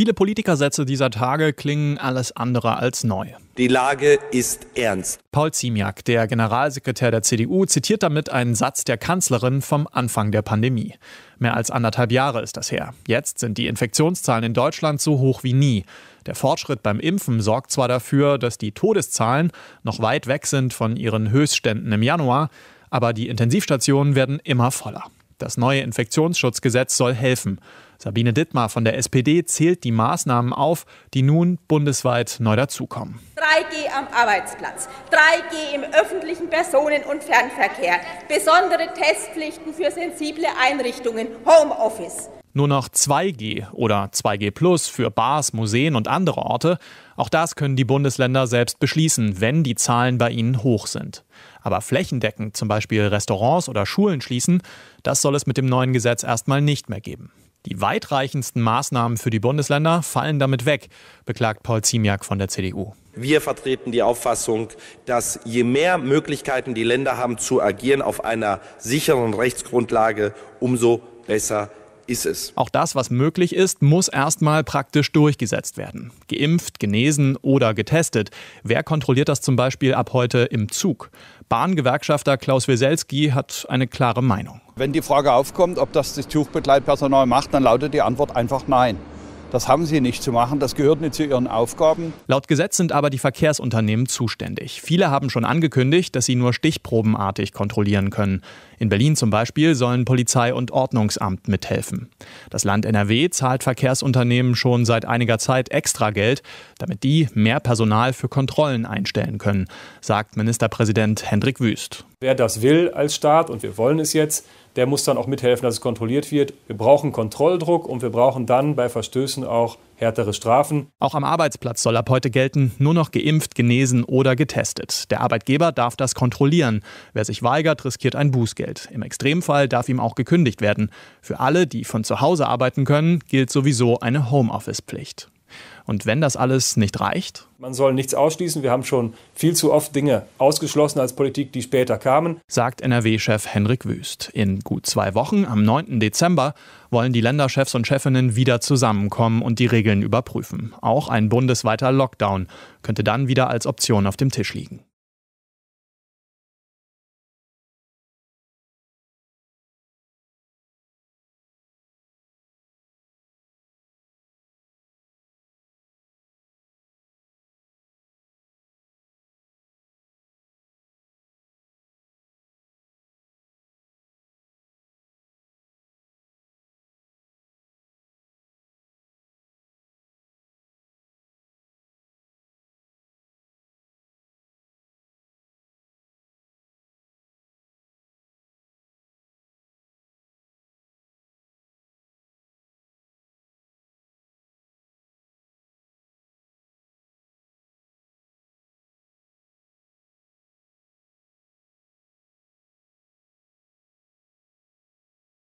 Viele Politikersätze dieser Tage klingen alles andere als neu. Die Lage ist ernst. Paul Ziemiak, der Generalsekretär der CDU, zitiert damit einen Satz der Kanzlerin vom Anfang der Pandemie. Mehr als anderthalb Jahre ist das her. Jetzt sind die Infektionszahlen in Deutschland so hoch wie nie. Der Fortschritt beim Impfen sorgt zwar dafür, dass die Todeszahlen noch weit weg sind von ihren Höchstständen im Januar, aber die Intensivstationen werden immer voller. Das neue Infektionsschutzgesetz soll helfen. Sabine Dittmar von der SPD zählt die Maßnahmen auf, die nun bundesweit neu dazukommen. 3G am Arbeitsplatz, 3G im öffentlichen Personen- und Fernverkehr, besondere Testpflichten für sensible Einrichtungen, Homeoffice. Nur noch 2G oder 2G Plus für Bars, Museen und andere Orte. Auch das können die Bundesländer selbst beschließen, wenn die Zahlen bei ihnen hoch sind. Aber flächendeckend zum Beispiel Restaurants oder Schulen schließen, das soll es mit dem neuen Gesetz erstmal nicht mehr geben. Die weitreichendsten Maßnahmen für die Bundesländer fallen damit weg, beklagt Paul Ziemiak von der CDU. Wir vertreten die Auffassung, dass je mehr Möglichkeiten die Länder haben zu agieren auf einer sicheren Rechtsgrundlage, umso besser ist es. Auch das, was möglich ist, muss erstmal praktisch durchgesetzt werden. Geimpft, genesen oder getestet. Wer kontrolliert das zum Beispiel ab heute im Zug? Bahngewerkschafter Klaus Weselski hat eine klare Meinung. Wenn die Frage aufkommt, ob das das Zugbegleitpersonal macht, dann lautet die Antwort einfach nein. Das haben sie nicht zu machen, das gehört nicht zu ihren Aufgaben. Laut Gesetz sind aber die Verkehrsunternehmen zuständig. Viele haben schon angekündigt, dass sie nur stichprobenartig kontrollieren können. In Berlin zum Beispiel sollen Polizei und Ordnungsamt mithelfen. Das Land NRW zahlt Verkehrsunternehmen schon seit einiger Zeit extra Geld, damit die mehr Personal für Kontrollen einstellen können, sagt Ministerpräsident Hendrik Wüst. Wer das will als Staat, und wir wollen es jetzt, der muss dann auch mithelfen, dass es kontrolliert wird. Wir brauchen Kontrolldruck und wir brauchen dann bei Verstößen auch härtere Strafen. Auch am Arbeitsplatz soll ab heute gelten, nur noch geimpft, genesen oder getestet. Der Arbeitgeber darf das kontrollieren. Wer sich weigert, riskiert ein Bußgeld. Im Extremfall darf ihm auch gekündigt werden. Für alle, die von zu Hause arbeiten können, gilt sowieso eine Homeoffice-Pflicht. Und wenn das alles nicht reicht? Man soll nichts ausschließen. Wir haben schon viel zu oft Dinge ausgeschlossen als Politik, die später kamen, sagt NRW-Chef Henrik Wüst. In gut zwei Wochen, am 9. Dezember, wollen die Länderchefs und Chefinnen wieder zusammenkommen und die Regeln überprüfen. Auch ein bundesweiter Lockdown könnte dann wieder als Option auf dem Tisch liegen.